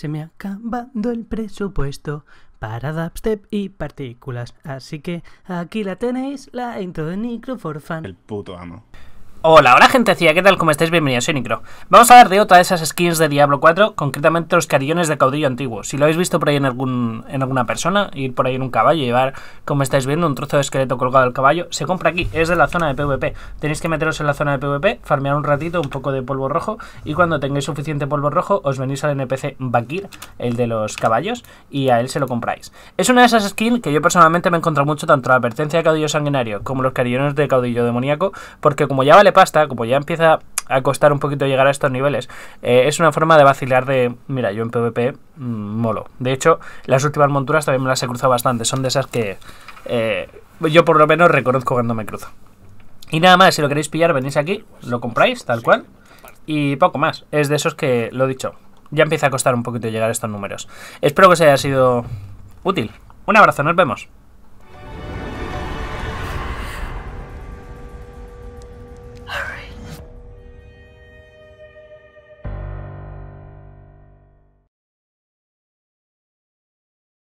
Se me ha acabado el presupuesto para dubstep y partículas. Así que aquí la tenéis, la intro de Nicro El puto amo. Hola, hola gente ¿qué tal? ¿Cómo estáis? Bienvenidos, soy Nicro. Vamos a hablar de otra de esas skins de Diablo 4, concretamente los carillones de caudillo antiguo. Si lo habéis visto por ahí en, algún, en alguna persona, ir por ahí en un caballo y llevar, como estáis viendo, un trozo de esqueleto colgado al caballo, se compra aquí, es de la zona de PvP. Tenéis que meteros en la zona de PvP, farmear un ratito un poco de polvo rojo y cuando tengáis suficiente polvo rojo os venís al NPC Bakir, el de los caballos, y a él se lo compráis. Es una de esas skins que yo personalmente me he encontrado mucho tanto la advertencia de caudillo sanguinario como los carillones de caudillo demoníaco, porque como ya vale pasta, como ya empieza a costar un poquito llegar a estos niveles, eh, es una forma de vacilar de, mira, yo en PvP mm, molo. De hecho, las últimas monturas también me las he cruzado bastante, son de esas que eh, yo por lo menos reconozco cuando me cruzo. Y nada más, si lo queréis pillar, venís aquí, lo compráis, tal cual, y poco más. Es de esos que, lo dicho, ya empieza a costar un poquito llegar a estos números. Espero que os haya sido útil. Un abrazo, nos vemos.